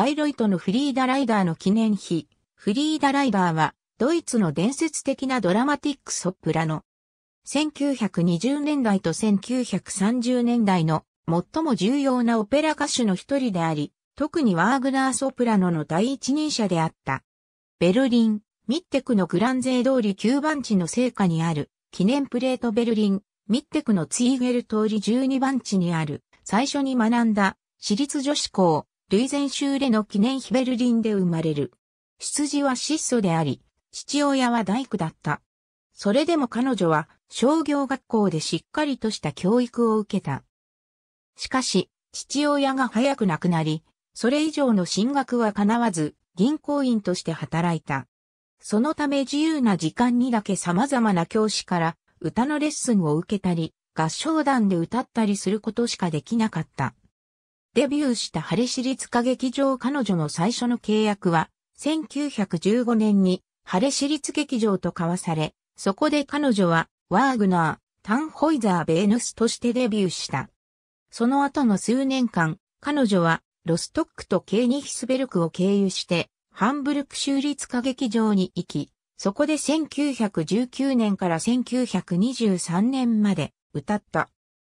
バイロイトのフリーダ・ライダーの記念碑。フリーダ・ライダーは、ドイツの伝説的なドラマティックソプラノ。1920年代と1930年代の最も重要なオペラ歌手の一人であり、特にワーグナーソプラノの第一人者であった。ベルリン、ミッテクのグランゼー通り9番地の聖火にある、記念プレートベルリン、ミッテクのツイーゲル通り12番地にある、最初に学んだ、私立女子校、ルイゼン州での記念碑ベルリンで生まれる。出自は質素であり、父親は大工だった。それでも彼女は商業学校でしっかりとした教育を受けた。しかし、父親が早く亡くなり、それ以上の進学は叶わず、銀行員として働いた。そのため自由な時間にだけ様々な教師から歌のレッスンを受けたり、合唱団で歌ったりすることしかできなかった。デビューしたハレ市立歌劇場彼女の最初の契約は、1915年にハレ市立劇場と交わされ、そこで彼女はワーグナー、タンホイザー・ベーヌスとしてデビューした。その後の数年間、彼女はロストックとケーニヒスベルクを経由して、ハンブルク州立歌劇場に行き、そこで1919年から1923年まで歌った。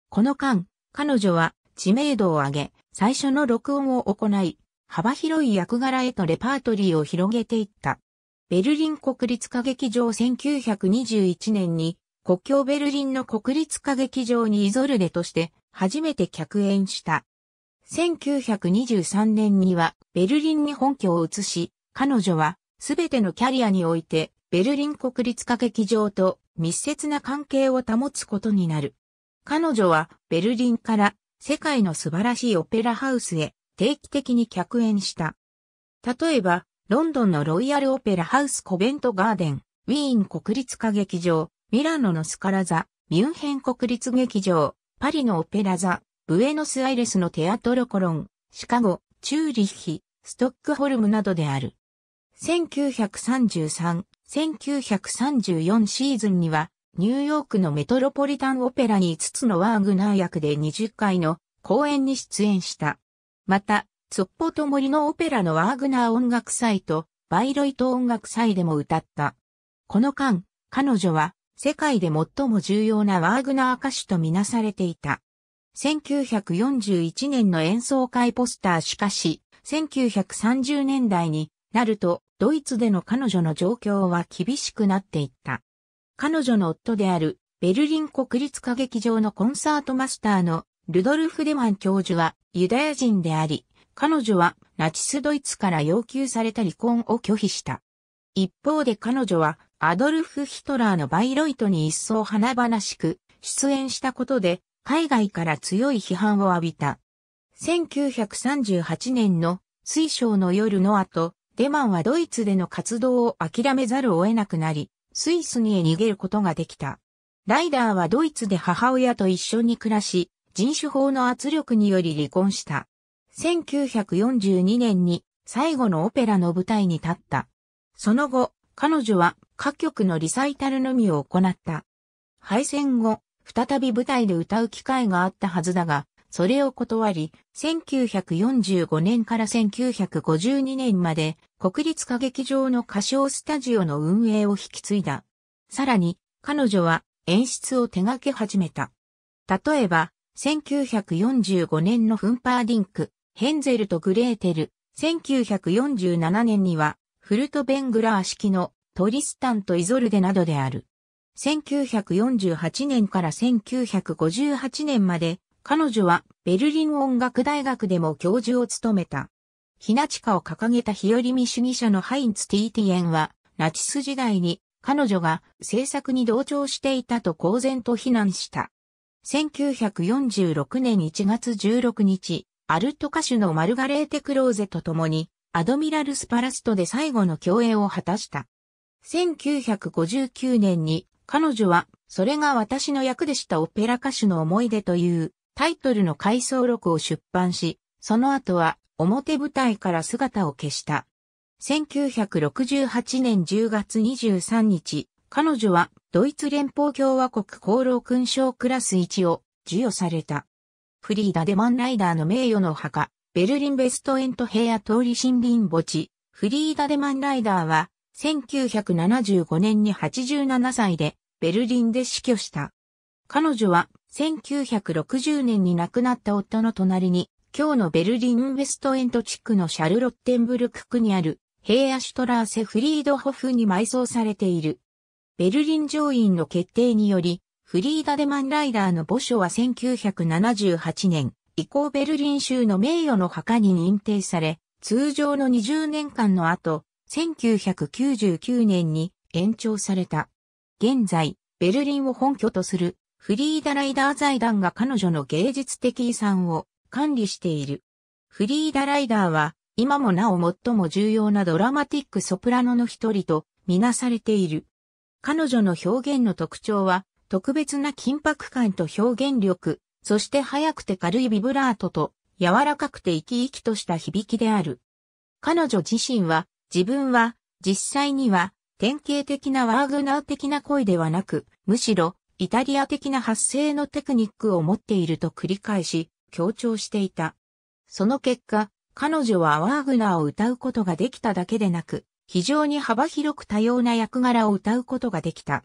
この間、彼女は知名度を上げ、最初の録音を行い、幅広い役柄へとレパートリーを広げていった。ベルリン国立歌劇場1921年に、国境ベルリンの国立歌劇場にイゾルデとして初めて客演した。1923年にはベルリンに本拠を移し、彼女はすべてのキャリアにおいてベルリン国立歌劇場と密接な関係を保つことになる。彼女はベルリンから世界の素晴らしいオペラハウスへ定期的に客演した。例えば、ロンドンのロイヤルオペラハウスコベントガーデン、ウィーン国立歌劇場、ミラノのスカラ座、ミュンヘン国立劇場、パリのオペラ座、ブエノスアイレスのテアトロコロン、シカゴ、チューリッヒ、ストックホルムなどである。1933、1934シーズンにはニューヨークのメトロポリタンオペラに5つのワーグナー役で20回の公演に出演した。また、ツッポと森のオペラのワーグナー音楽祭とバイロイト音楽祭でも歌った。この間、彼女は世界で最も重要なワーグナー歌手とみなされていた。1941年の演奏会ポスターしかし、1930年代になるとドイツでの彼女の状況は厳しくなっていった。彼女の夫であるベルリン国立歌劇場のコンサートマスターのルドルフ・デマン教授はユダヤ人であり、彼女はナチスドイツから要求された離婚を拒否した。一方で彼女はアドルフ・ヒトラーのバイロイトに一層華々しく出演したことで海外から強い批判を浴びた。1938年の水晶の夜の後、デマンはドイツでの活動を諦めざるを得なくなり、スイスにへ逃げることができた。ライダーはドイツで母親と一緒に暮らし、人種法の圧力により離婚した。1942年に最後のオペラの舞台に立った。その後、彼女は歌曲のリサイタルのみを行った。敗戦後、再び舞台で歌う機会があったはずだが、それを断り、1945年から1952年まで国立歌劇場の歌唱スタジオの運営を引き継いだ。さらに、彼女は演出を手掛け始めた。例えば、1945年のフンパーディンク、ヘンゼルとグレーテル、1947年には、フルトベングラー式のトリスタンとイゾルデなどである。1948年から1958年まで彼女はベルリン音楽大学でも教授を務めた。ひなちかを掲げた日和見主義者のハインツ・ティーティエンは、ナチス時代に彼女が政策に同調していたと公然と非難した。1946年1月16日、アルト歌手のマルガレーテ・クローゼと共に、アドミラルスパラストで最後の共演を果たした。1959年に彼女は、それが私の役でしたオペラ歌手の思い出というタイトルの回想録を出版し、その後は表舞台から姿を消した。1968年10月23日、彼女はドイツ連邦共和国功労勲章クラス1を授与された。フリーダ・デマンライダーの名誉の墓、ベルリンベストエントヘア通り森林墓地、フリーダ・デマンライダーは、1975年に87歳でベルリンで死去した。彼女は1960年に亡くなった夫の隣に、今日のベルリンウェストエント地区のシャルロッテンブルク区にある、ヘイアシュトラーセ・フリードホフに埋葬されている。ベルリン上院の決定により、フリーダ・デマンライダーの墓所は1978年、以降ベルリン州の名誉の墓に認定され、通常の20年間の後、1999年に延長された。現在、ベルリンを本拠とするフリーダライダー財団が彼女の芸術的遺産を管理している。フリーダライダーは今もなお最も重要なドラマティックソプラノの一人とみなされている。彼女の表現の特徴は特別な緊迫感と表現力、そして速くて軽いビブラートと柔らかくて生き生きとした響きである。彼女自身は自分は実際には典型的なワーグナー的な声ではなく、むしろイタリア的な発声のテクニックを持っていると繰り返し強調していた。その結果、彼女はワーグナーを歌うことができただけでなく、非常に幅広く多様な役柄を歌うことができた。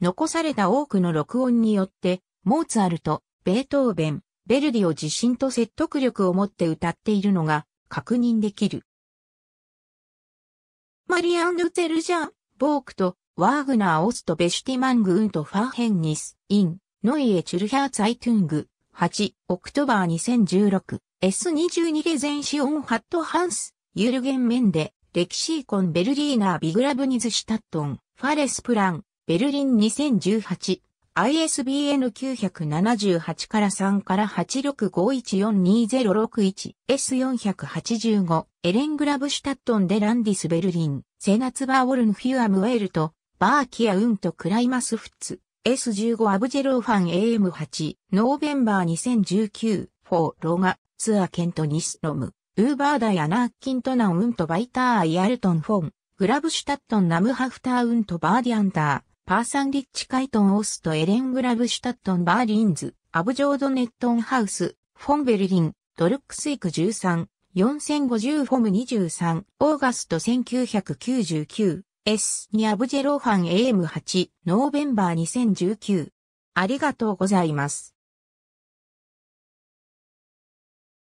残された多くの録音によって、モーツァルト、ベートーベン、ベルディを自信と説得力を持って歌っているのが確認できる。マリアン・ル・テルジャン、ボークとワーグナー・オスト・ベシュティマング・ウント・ファーヘンニス、イン、ノイエ・チュルヒャーツ・アイトゥング、8、オクトバー 2016S22 レゼンシオン・ハット・ハンス、ユルゲン・メンデ、レキシーコン・ベルリーナー・ビグラブニズ・シュタットン、ファレス・プラン、ベルリン2018、ISBN 978から3から865142061 S485 エレングラブシュタットンデランディスベルリンセナツバーオルンフィュアムウェルトバーキア・ウント・クライマス・フッツ、S15 アブジェローファン AM8、ノーベンバー2019、フォー・ロガ、ツア・ーケント・ニス・ロム、ウーバーダイ・アナー・キントナ・ウント・バイター・イ・アルトン・フォン、グラブシュタットン・ナムハフター・ウント・バーディアンター、パーサン・リッチ・カイトン・オースト・エレン・グラブシュタットン・バーリンズ、アブジョード・ネットン・ハウス、フォン・ベルリン、ドルックスイク13、4050フォム23、オーガスト1999、S にアブジェローファン AM8 ノーベンバー2019ありがとうございます。